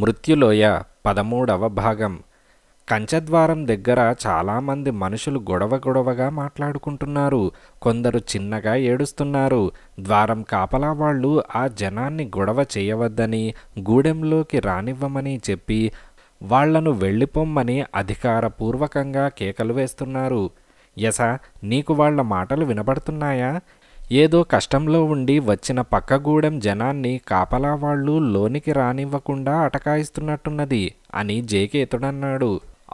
మృత్యులోయ పదమూడవ భాగం కంచద్వారం దగ్గర చాలామంది మనుషులు గొడవ గొడవగా మాట్లాడుకుంటున్నారు కొందరు చిన్నగా ఏడుస్తున్నారు ద్వారం కాపలా వాళ్ళు ఆ జనాన్ని గొడవ చేయవద్దని గూడెంలోకి రానివ్వమని చెప్పి వాళ్లను వెళ్ళిపోమ్మని అధికారపూర్వకంగా కేకలు వేస్తున్నారు యస నీకు వాళ్ల మాటలు వినబడుతున్నాయా ఏదో కష్టంలో ఉండి వచ్చిన పక్కగూడెం జనాన్ని కాపలావాళ్లు లోనికి రానివ్వకుండా అటకాయిస్తున్నట్టున్నది అని జేకేతుడన్నాడు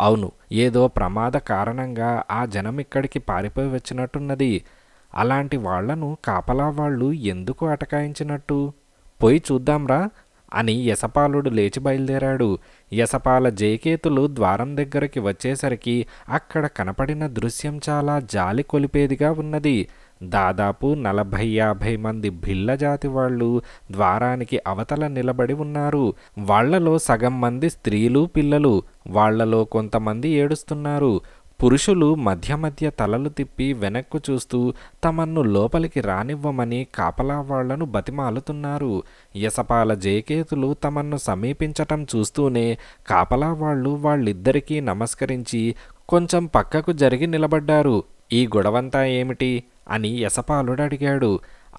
అవును ఏదో ప్రమాద కారణంగా ఆ జనం ఇక్కడికి పారిపోయి వచ్చినట్టున్నది అలాంటి వాళ్లను కాపలావాళ్లు ఎందుకు అటకాయించినట్టు పోయి చూద్దాంరా అని యశపాలుడు లేచి బయలుదేరాడు యశపాల జేకేతులు ద్వారం దగ్గరికి వచ్చేసరికి అక్కడ కనపడిన దృశ్యం చాలా జాలి కొలిపేదిగా ఉన్నది దాదాపు నలభై యాభై మంది జాతి వాళ్ళు ద్వారానికి అవతల నిలబడి ఉన్నారు వాళ్లలో సగం మంది స్త్రీలు పిల్లలు వాళ్లలో కొంతమంది ఏడుస్తున్నారు పురుషులు మధ్య మధ్య తలలు తిప్పి వెనక్కు చూస్తూ తమన్ను లోపలికి రానివ్వమని కాపలా వాళ్లను బతిమాలుతున్నారు యసపాల జయకేతులు తమన్ను సమీపించటం చూస్తూనే కాపలా వాళ్ళు వాళ్ళిద్దరికీ నమస్కరించి కొంచెం పక్కకు జరిగి నిలబడ్డారు ఈ గొడవంతా ఏమిటి అని యసపాలుడు అడిగాడు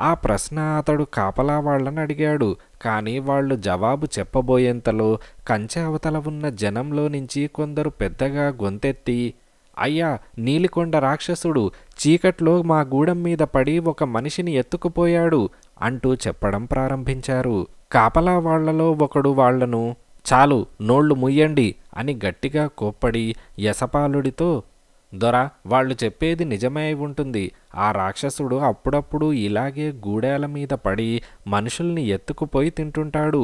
ఆ ప్రశ్న అతడు కాపలా వాళ్ళని అడిగాడు కానీ వాళ్ళు జవాబు చెప్పబోయేంతలో కంచె అవతల ఉన్న జనంలో నుంచి కొందరు పెద్దగా గొంతెత్తి అయ్యా నీలికొండ రాక్షసుడు చీకట్లో మా గూడెం మీద పడి ఒక మనిషిని ఎత్తుకుపోయాడు అంటూ చెప్పడం ప్రారంభించారు కాపలా వాళ్లలో ఒకడు వాళ్లను చాలు నోళ్లు ముయ్యండి అని గట్టిగా కోప్పడి యసపాలుడితో దొర వాళ్ళు చెప్పేది నిజమై ఉంటుంది ఆ రాక్షసుడు అప్పుడప్పుడు ఇలాగే గూడేల మీద పడి మనుషుల్ని ఎత్తుకుపోయి తింటుంటాడు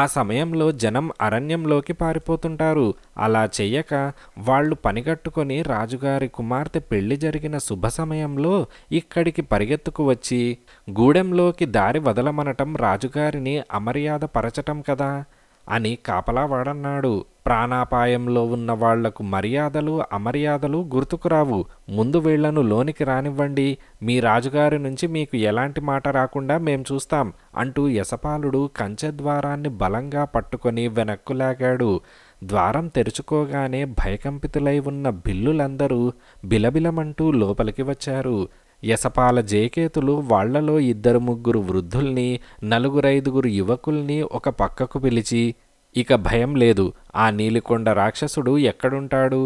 ఆ సమయంలో జనం అరణ్యంలోకి పారిపోతుంటారు అలా చెయ్యక వాళ్ళు పనిగట్టుకొని రాజుగారి కుమార్తె పెళ్లి జరిగిన శుభ సమయంలో ఇక్కడికి పరిగెత్తుకు వచ్చి గూడెంలోకి దారి వదలమనటం రాజుగారిని అమర్యాద పరచటం కదా అని కాపలావాడన్నాడు ప్రాణాపాయంలో ఉన్న వాళ్లకు మర్యాదలు అమర్యాదలు గుర్తుకురావు ముందు వీళ్లను లోనికి రానివ్వండి మీ రాజుగారి నుంచి మీకు ఎలాంటి మాట రాకుండా మేం చూస్తాం అంటూ యశపాలుడు కంచె ద్వారాన్ని బలంగా పట్టుకొని వెనక్కులాగాడు ద్వారం తెరుచుకోగానే భయకంపితులై ఉన్న బిల్లులందరూ బిలబిలమంటూ లోపలికి వచ్చారు యసపాల జేకేతులు వాళ్లలో ఇద్దరు ముగ్గురు వృద్ధుల్ని నలుగురైదుగురు యువకుల్ని ఒక పక్కకు పిలిచి ఇక భయం లేదు ఆ నీలికొండ రాక్షసుడు ఎక్కడుంటాడు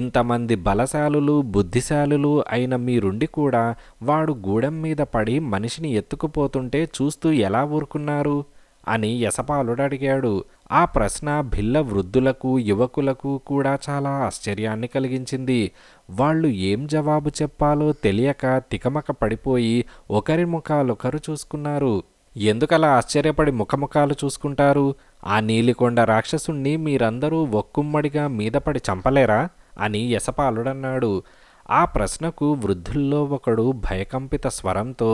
ఇంతమంది బలశాలులు బుద్ధిశాలులు అయిన మీరుండి కూడా వాడు గూడెం మీద పడి మనిషిని ఎత్తుకుపోతుంటే చూస్తూ ఎలా ఊరుకున్నారు అని యశపాలుడు అడిగాడు ఆ ప్రశ్న భిల్ల వృద్ధులకు యువకులకు కూడా చాలా ఆశ్చర్యాన్ని కలిగించింది వాళ్ళు ఏం జవాబు చెప్పాలో తెలియక తికమక పడిపోయి ఒకరి ముఖాలొకరు చూసుకున్నారు ఎందుకలా ఆశ్చర్యపడి ముఖముఖాలు చూసుకుంటారు ఆ నీలికొండ రాక్షసుణ్ణి మీరందరూ ఒక్కుమ్మడిగా మీదపడి చంపలేరా అని యశపాలుడన్నాడు ఆ ప్రశ్నకు వృద్ధుల్లో ఒకడు భయకంపిత స్వరంతో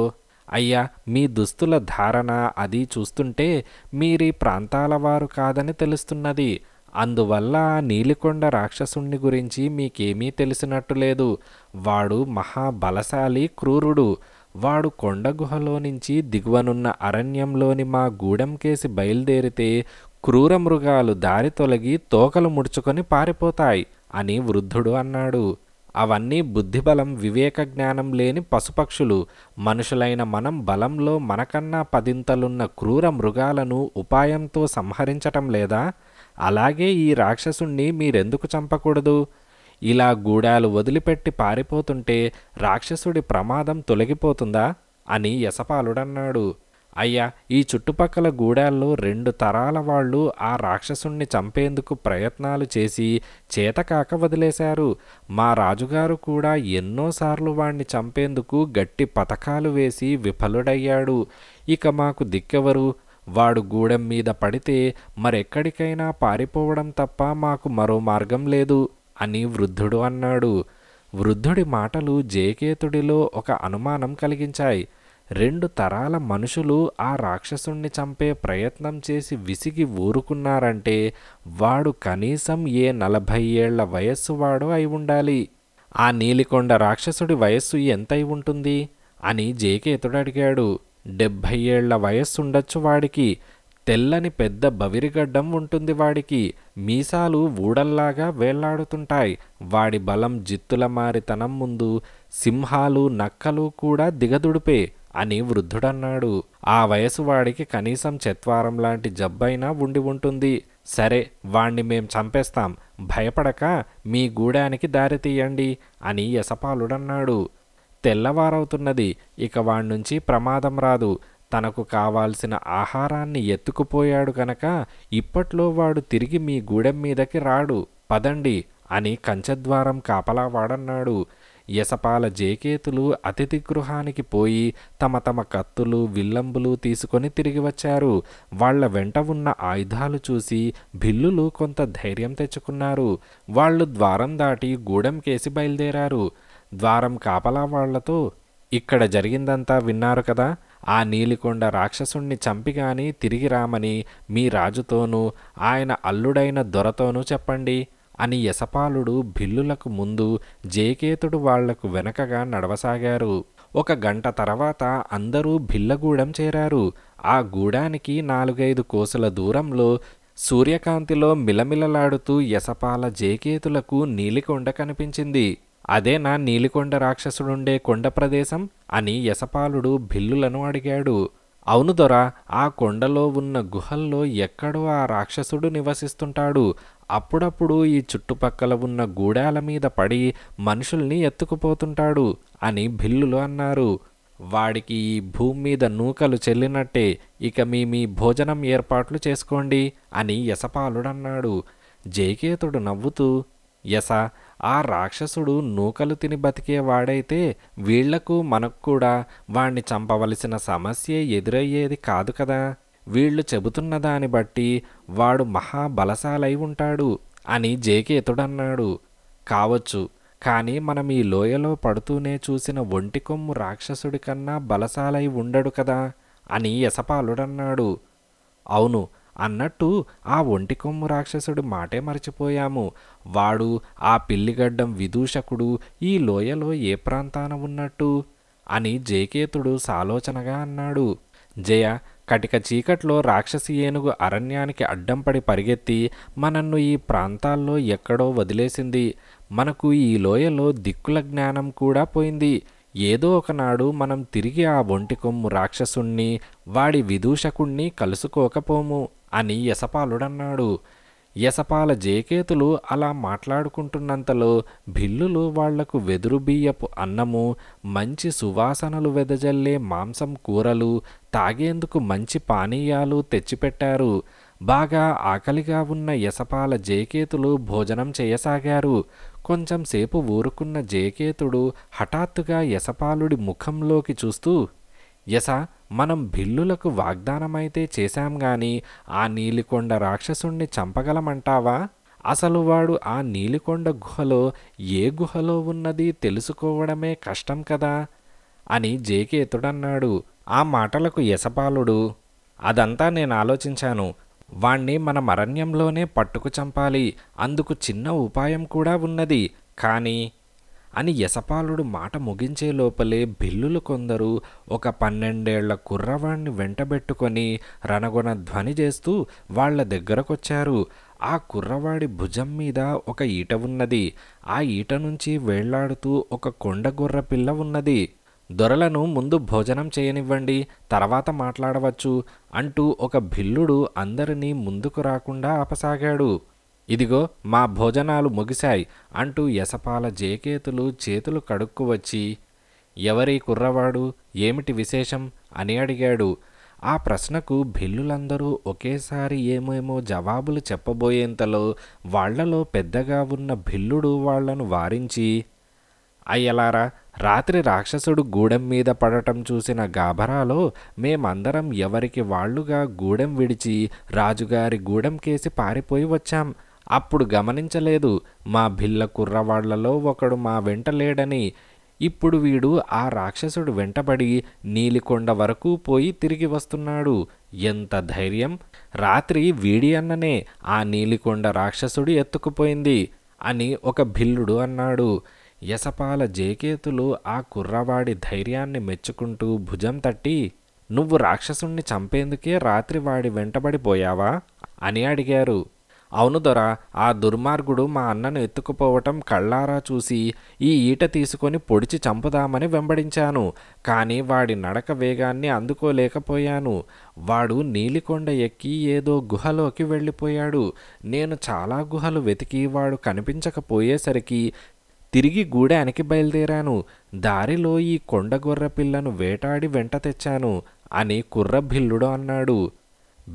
అయ్యా మీ దుస్తుల ధారణ అది చూస్తుంటే మీరీ ప్రాంతాల వారు కాదని తెలుస్తున్నది అందువల్ల నీలికొండ రాక్షసుణ్ణి గురించి మీకేమీ తెలిసినట్టు లేదు వాడు మహాబలశాలి క్రూరుడు వాడు కొండ గుహలో నుంచి దిగువనున్న అరణ్యంలోని మా గూడెంకేసి బయలుదేరితే క్రూర మృగాలు దారి తొలగి తోకలు ముడుచుకొని పారిపోతాయి అని వృద్ధుడు అన్నాడు అవన్నీ బుద్ధిబలం వివేక జ్ఞానం లేని పశుపక్షులు మనుషులైన మనం బలంలో మనకన్నా పదింతలున్న క్రూర మృగాలను ఉపాయంతో సంహరించటం లేదా అలాగే ఈ రాక్షసుణ్ణి మీరెందుకు చంపకూడదు ఇలా గూడాలు వదిలిపెట్టి పారిపోతుంటే రాక్షసుడి ప్రమాదం తొలగిపోతుందా అని యశపాలుడన్నాడు అయ్యా ఈ చుట్టుపక్కల గూడాల్లో రెండు తరాల వాళ్ళు ఆ రాక్షసుణ్ణి చంపేందుకు ప్రయత్నాలు చేసి చేతకాక వదిలేశారు మా రాజుగారు కూడా ఎన్నోసార్లు వాణ్ణి చంపేందుకు గట్టి పథకాలు వేసి విఫలుడయ్యాడు ఇక మాకు దిక్కెవరు వాడు గూడెం మీద పడితే మరెక్కడికైనా పారిపోవడం తప్ప మాకు మరో మార్గం లేదు అని వృద్ధుడు అన్నాడు వృద్ధుడి మాటలు జేకేతుడిలో ఒక అనుమానం కలిగించాయి రెండు తరాల మనుషులు ఆ రాక్షసుణ్ణి చంపే ప్రయత్నం చేసి విసిగి ఊరుకున్నారంటే వాడు కనీసం ఏ నలభై ఏళ్ల వయస్సు వాడు అయి ఉండాలి ఆ నీలికొండ రాక్షసుడి వయస్సు ఎంతై ఉంటుంది అని జేకేతుడు అడిగాడు డెబ్భై ఏళ్ల వయస్సుండొచ్చు వాడికి తెల్లని పెద్ద బవిరిగడ్డం ఉంటుంది వాడికి మీసాలు ఊడల్లాగా వేళ్లాడుతుంటాయి వాడి బలం జిత్తుల మారితనం ముందు సింహాలు నక్కలు కూడా దిగదుడిపే అని వృద్ధుడన్నాడు ఆ వయసు వాడికి కనీసం చెత్వారం లాంటి జబ్బైనా ఉండి ఉంటుంది సరే వాణ్ణి మేం చంపేస్తాం భయపడక మీ గూడానికి దారి తీయండి అని యసపాలుడన్నాడు తెల్లవారవుతున్నది ఇక వాణ్నుంచి ప్రమాదం రాదు తనకు కావాల్సిన ఆహారాన్ని ఎత్తుకుపోయాడు కనుక ఇప్పట్లో వాడు తిరిగి మీ గూడెం మీదకి రాడు పదండి అని కంచద్వారం కాపలా వాడన్నాడు యసపాల జేకేతులు అతిథి గృహానికి పోయి తమ తమ కత్తులు విల్లంబులు తీసుకొని తిరిగి వచ్చారు వాళ్ల వెంట ఉన్న ఆయుధాలు చూసి భిల్లులు కొంత ధైర్యం తెచ్చుకున్నారు వాళ్ళు ద్వారం దాటి గూడెంకేసి బయలుదేరారు ద్వారం కాపలా వాళ్లతో ఇక్కడ జరిగిందంతా విన్నారు కదా ఆ నీలికొండ రాక్షసుణ్ణి చంపిగాని తిరిగి రామని మీ రాజుతోనూ ఆయన అల్లుడైన దొరతోనూ చెప్పండి అని యశపాలుడు భిల్లులకు ముందు జేకేతుడు వాళ్లకు వెనకగా నడవసాగారు ఒక గంట తర్వాత అందరూ భిల్లగూడెం చేరారు ఆ గూడానికి నాలుగైదు కోసుల దూరంలో సూర్యకాంతిలో మిలమిలలాడుతూ యశపాల జేకేతులకు నీలికొండ కనిపించింది అదే నా నీలికొండ రాక్షసుడుండే కొండ ప్రదేశం అని యశపాలుడు భిల్లులను అడిగాడు అవును దొర ఆ కొండలో ఉన్న గుహల్లో ఎక్కడో ఆ రాక్షసుడు నివసిస్తుంటాడు అప్పుడప్పుడు ఈ చుట్టుపక్కల ఉన్న గూడాల మీద పడి మనుషుల్ని ఎత్తుకుపోతుంటాడు అని భిల్లులు అన్నారు వాడికి ఈ భూమి మీద నూకలు చెల్లినట్టే ఇక మీ మీ భోజనం ఏర్పాట్లు చేసుకోండి అని యశపాలుడన్నాడు జయకేతుడు నవ్వుతూ యస ఆ రాక్షసుడు నూకలు తిని బతికే వాడైతే వీళ్లకు మనకు కూడా వాణ్ణి చంపవలసిన సమస్య ఎదురయ్యేది కాదు కదా వీళ్ళు చెబుతున్న దాన్ని బట్టి వాడు మహాబలశాలై ఉంటాడు అని జేకేతుడన్నాడు కావచ్చు కానీ మనం ఈ లోయలో పడుతూనే చూసిన ఒంటి కొమ్ము రాక్షసుడి కన్నా బలశాలై ఉండడు కదా అని యశపాలుడన్నాడు అవును అన్నట్టు ఆ ఒంటి కొమ్ము రాక్షసుడు మాటే మర్చిపోయాము వాడు ఆ పిల్లిగడ్డం విదూషకుడు ఈ లోయలో ఏ ప్రాంతాన ఉన్నట్టు అని జయకేతుడు సాలోచనగా అన్నాడు జయ కటిక చీకట్లో రాక్షసి ఏనుగు అరణ్యానికి అడ్డంపడి పరిగెత్తి మనన్ను ఈ ప్రాంతాల్లో ఎక్కడో వదిలేసింది మనకు ఈ లోయలో దిక్కుల జ్ఞానం కూడా పోయింది ఏదో ఒకనాడు మనం తిరిగి ఆ ఒంటి కొమ్ము రాక్షసుణ్ణి వాడి విదూషకుణ్ణి కలుసుకోకపోము అని యసపాలుడన్నాడు యసపాల జేకేతులు అలా మాట్లాడుకుంటున్నంతలో భిల్లులు వాళ్లకు వెదురు బియ్యపు అన్నము మంచి సువాసనలు వెదజల్లే మాంసం కూరలు తాగేందుకు మంచి పానీయాలు తెచ్చిపెట్టారు బాగా ఆకలిగా ఉన్న యసపాల జేకేతులు భోజనం చేయసాగారు కొంచెంసేపు ఊరుకున్న జేకేతుడు హఠాత్తుగా యసపాలుడి ముఖంలోకి చూస్తూ యస మనం భిల్లులకు వాగ్దానమైతే చేశాం గాని ఆ నీలికొండ రాక్షసుణ్ణి చంపగలమంటావా అసలు వాడు ఆ నీలికొండ గుహలో ఏ గుహలో ఉన్నది తెలుసుకోవడమే కష్టం కదా అని జేకేతుడన్నాడు ఆ మాటలకు యశపాలుడు అదంతా నేను ఆలోచించాను వాణ్ణి మన అరణ్యంలోనే పట్టుకు చంపాలి అందుకు చిన్న ఉపాయం కూడా ఉన్నది కానీ అని యశపాలుడు మాట ముగించే లోపలే బిల్లులు కొందరు ఒక పన్నెండేళ్ల కుర్రవాణ్ణి వెంటబెట్టుకొని రణగొణ ధ్వని చేస్తూ వాళ్ల దగ్గరకొచ్చారు ఆ కుర్రవాడి భుజం మీద ఒక ఈట ఉన్నది ఆ ఈట నుంచి వేళ్లాడుతూ ఒక కొండగొర్ర పిల్ల ఉన్నది దొరలను ముందు భోజనం చేయనివ్వండి తర్వాత మాట్లాడవచ్చు అంటూ ఒక భిల్లుడు అందరినీ ముందుకు రాకుండా ఆపసాగాడు ఇదిగో మా భోజనాలు ముగిశాయి అంటూ యసపాల జేకేతులు చేతులు కడుక్కు వచ్చి ఎవరి కుర్రవాడు ఏమిటి విశేషం అని అడిగాడు ఆ ప్రశ్నకు భిల్లులందరూ ఒకేసారి ఏమేమో జవాబులు చెప్పబోయేంతలో వాళ్లలో పెద్దగా ఉన్న భిల్లుడు వాళ్లను వారించి అయ్యలారా రాత్రి రాక్షసుడు గూడెం మీద పడటం చూసిన గాభరాలో మేమందరం ఎవరికి వాళ్ళుగా గూడెం విడిచి రాజుగారి గూడెం కేసి పారిపోయి వచ్చాం అప్పుడు గమనించలేదు మా భిల్ల కుర్రవాళ్లలో ఒకడు మా వెంట లేడని ఇప్పుడు వీడు ఆ రాక్షసుడు వెంటబడి నీలికొండ వరకు పోయి తిరిగి వస్తున్నాడు ఎంత ధైర్యం రాత్రి వీడి అన్ననే ఆ నీలికొండ రాక్షసుడు ఎత్తుకుపోయింది అని ఒక భిల్లుడు అన్నాడు యసపాల జేకేతులు ఆ కుర్రవాడి ధైర్యాన్ని మెచ్చుకుంటూ భుజం తట్టి నువ్వు రాక్షసుణ్ణి చంపేందుకే రాత్రి వాడి వెంటబడిపోయావా అని అడిగారు అవును దొర ఆ దుర్మార్గుడు మా అన్నను ఎత్తుకుపోవటం కళ్ళారా చూసి ఈ ఈట తీసుకొని పొడిచి చంపుదామని వెంబడించాను కానీ వాడి నడక వేగాన్ని అందుకోలేకపోయాను వాడు నీలికొండ ఎక్కి ఏదో గుహలోకి వెళ్ళిపోయాడు నేను చాలా గుహలు వెతికి వాడు కనిపించకపోయేసరికి తిరిగి గూడానికి బయలుదేరాను దారిలో ఈ కొండగొర్ర పిల్లను వేటాడి వెంట తెచ్చాను అని కుర్రభిల్లుడు అన్నాడు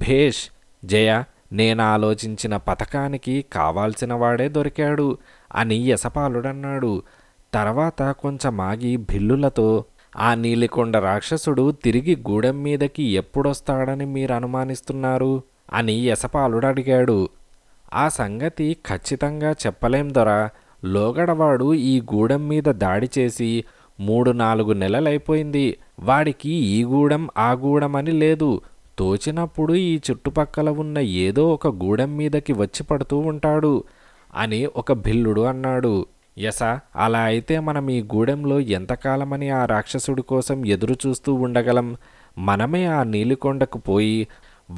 భేష్ జయ నేను ఆలోచించిన పథకానికి కావాల్సిన వాడే దొరికాడు అని యశపాలుడన్నాడు తర్వాత కొంచెమాగి భిల్లులతో ఆ నీలికొండ రాక్షసుడు తిరిగి గూడెం మీదకి ఎప్పుడొస్తాడని మీరు అనుమానిస్తున్నారు అని యశపాలుడు అడిగాడు ఆ సంగతి ఖచ్చితంగా చెప్పలేం దొరా లోగడవాడు ఈ గూడెం మీద దాడి చేసి మూడు నాలుగు నెలలైపోయింది వాడికి ఈ గూడెం ఆ గూడెం అని లేదు తోచినప్పుడు ఈ చుట్టుపక్కల ఉన్న ఏదో ఒక గూడెం మీదకి వచ్చి పడుతూ ఉంటాడు అని ఒక భిల్లుడు అన్నాడు యస అలా అయితే మనం ఈ గూడెంలో ఎంతకాలమని ఆ రాక్షసుడి కోసం ఎదురు చూస్తూ ఉండగలం మనమే ఆ నీలికొండకు పోయి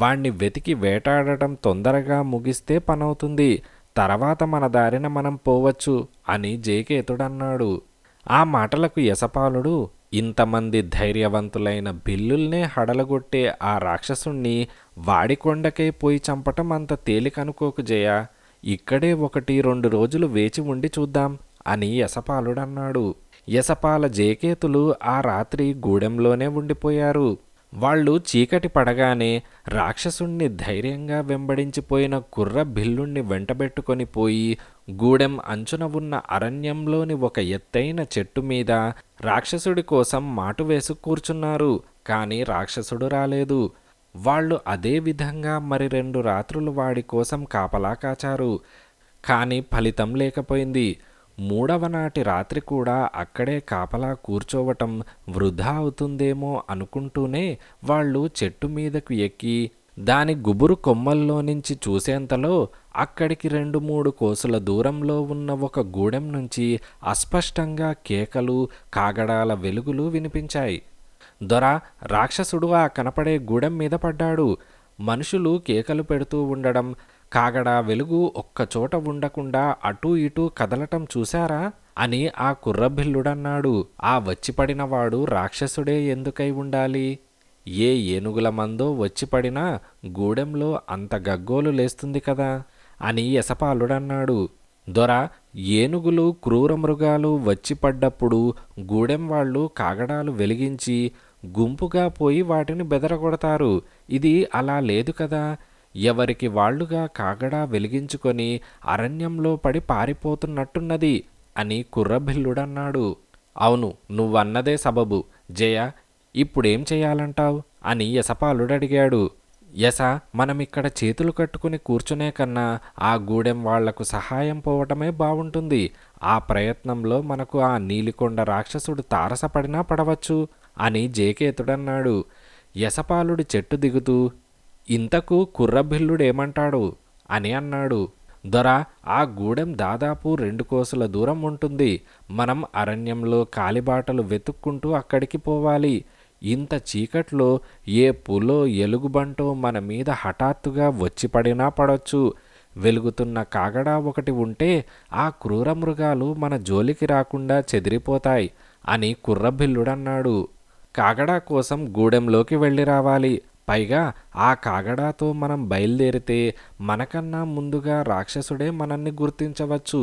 వాణ్ణి వెతికి వేటాడటం తొందరగా ముగిస్తే పనవుతుంది తర్వాత మన దారిన మనం పోవచ్చు అని జేకేతుడన్నాడు ఆ మాటలకు యశపాలుడు ఇంతమంది ధైర్యవంతులైన బిల్లుల్నే హడలగొట్టే ఆ రాక్షసుణ్ణి వాడికొండకై పోయి చంపటం అంత తేలికనుకోకు జయ ఇక్కడే ఒకటి రెండు రోజులు వేచి ఉండి చూద్దాం అని యశపాలుడన్నాడు యశపాల జేకేతులు ఆ రాత్రి గూడెంలోనే ఉండిపోయారు వాళ్ళు చీకటి పడగానే రాక్షసుణ్ణి ధైర్యంగా వెంబడించిపోయిన కుర్ర భిల్లుణ్ణి వెంటబెట్టుకొని పోయి గూడెం అంచున ఉన్న అరణ్యంలోని ఒక ఎత్తైన చెట్టు మీద రాక్షసుడి కోసం మాటు వేసు కూర్చున్నారు కానీ రాక్షసుడు రాలేదు వాళ్ళు అదే విధంగా మరి రెండు రాత్రులు వాడి కోసం కాపలా కాచారు కానీ ఫలితం లేకపోయింది మూడవ నాటి రాత్రి కూడా అక్కడే కాపలా కూర్చోవటం వృధా అవుతుందేమో అనుకుంటూనే వాళ్ళు చెట్టు మీదకు ఎక్కి దాని గుబురు కొమ్మల్లో నుంచి చూసేంతలో అక్కడికి రెండు మూడు కోసుల దూరంలో ఉన్న ఒక గూడెం నుంచి అస్పష్టంగా కేకలు కాగడాల వెలుగులు వినిపించాయి దొర రాక్షసుడు ఆ కనపడే గూడెం మీద పడ్డాడు మనుషులు కేకలు పెడుతూ ఉండడం కాగడ వెలుగు ఒక్కచోట ఉండకుండా అటూ ఇటూ కదలటం చూశారా అని ఆ కుర్రభిల్లుడన్నాడు ఆ వచ్చిపడినవాడు రాక్షసుడే ఎందుకై ఉండాలి ఏ ఏనుగుల మందో వచ్చిపడినా గూడెంలో అంత గగ్గోలు లేస్తుంది కదా అని యశపాలుడన్నాడు దొర ఏనుగులు క్రూర మృగాలు వచ్చిపడ్డప్పుడు గూడెం వాళ్ళు కాగడాలు వెలిగించి గుంపుగా పోయి వాటిని బెదరగొడతారు ఇది అలా లేదు కదా ఎవరికి వాళ్ళుగా కాగడా వెలిగించుకొని అరణ్యంలో పడి పారిపోతున్నట్టున్నది అని కుర్రభిల్లుడన్నాడు అవును నువ్వన్నదే సబబు జయ ఇప్పుడేం చేయాలంటావు అని యసపాలుడడిగాడు యస మనమిక్కడ చేతులు కట్టుకుని కూర్చునే కన్నా ఆ గూడెం వాళ్లకు సహాయం పోవటమే బావుంటుంది ఆ ప్రయత్నంలో మనకు ఆ నీలికొండ రాక్షసుడు తారసపడినా పడవచ్చు అని జేకేతుడన్నాడు యశపాలుడు చెట్టు దిగుతూ ఇంతకు కుర్రభిల్లుడేమంటాడు అని అన్నాడు దొర ఆ గూడెం దాదాపు రెండు కోసల దూరం ఉంటుంది మనం అరణ్యంలో కాలిబాటలు వెతుక్కుంటూ అక్కడికి పోవాలి ఇంత చీకట్లో ఏ పులో ఎలుగుబంటో మన మీద హఠాత్తుగా వచ్చి పడినా పడొచ్చు వెలుగుతున్న కాగడా ఒకటి ఉంటే ఆ క్రూర మృగాలు మన జోలికి రాకుండా చెదిరిపోతాయి అని కుర్రభిల్లుడన్నాడు కాగడా కోసం గూడెంలోకి వెళ్ళి రావాలి పైగా ఆ కాగడాతో మనం బయలుదేరితే మనకన్నా ముందుగా రాక్షసుడే మనల్ని గుర్తించవచ్చు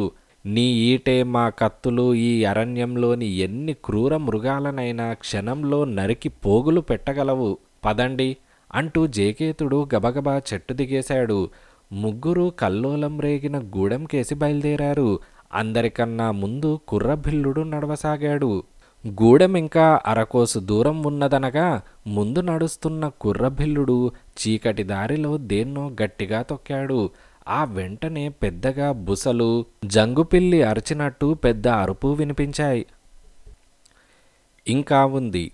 నీ ఈటే మా కత్తులు ఈ అరణ్యంలోని ఎన్ని క్రూర మృగాలనైనా క్షణంలో నరికి పోగులు పెట్టగలవు పదండి అంటూ జేకేతుడు గబగబా చెట్టు దిగేశాడు ముగ్గురు కల్లోలం రేగిన గూడెంకేసి బయలుదేరారు అందరికన్నా ముందు కుర్రభిల్లుడు నడవసాగాడు గూడెం ఇంకా అరకోసు దూరం ఉన్నదనగా ముందు నడుస్తున్న కుర్రభిల్లుడు చీకటి దారిలో దేన్నో గట్టిగా తొక్కాడు ఆ వెంటనే పెద్దగా బుసలు జంగుపిల్లి అరిచినట్టు పెద్ద అరుపు వినిపించాయి ఇంకా ఉంది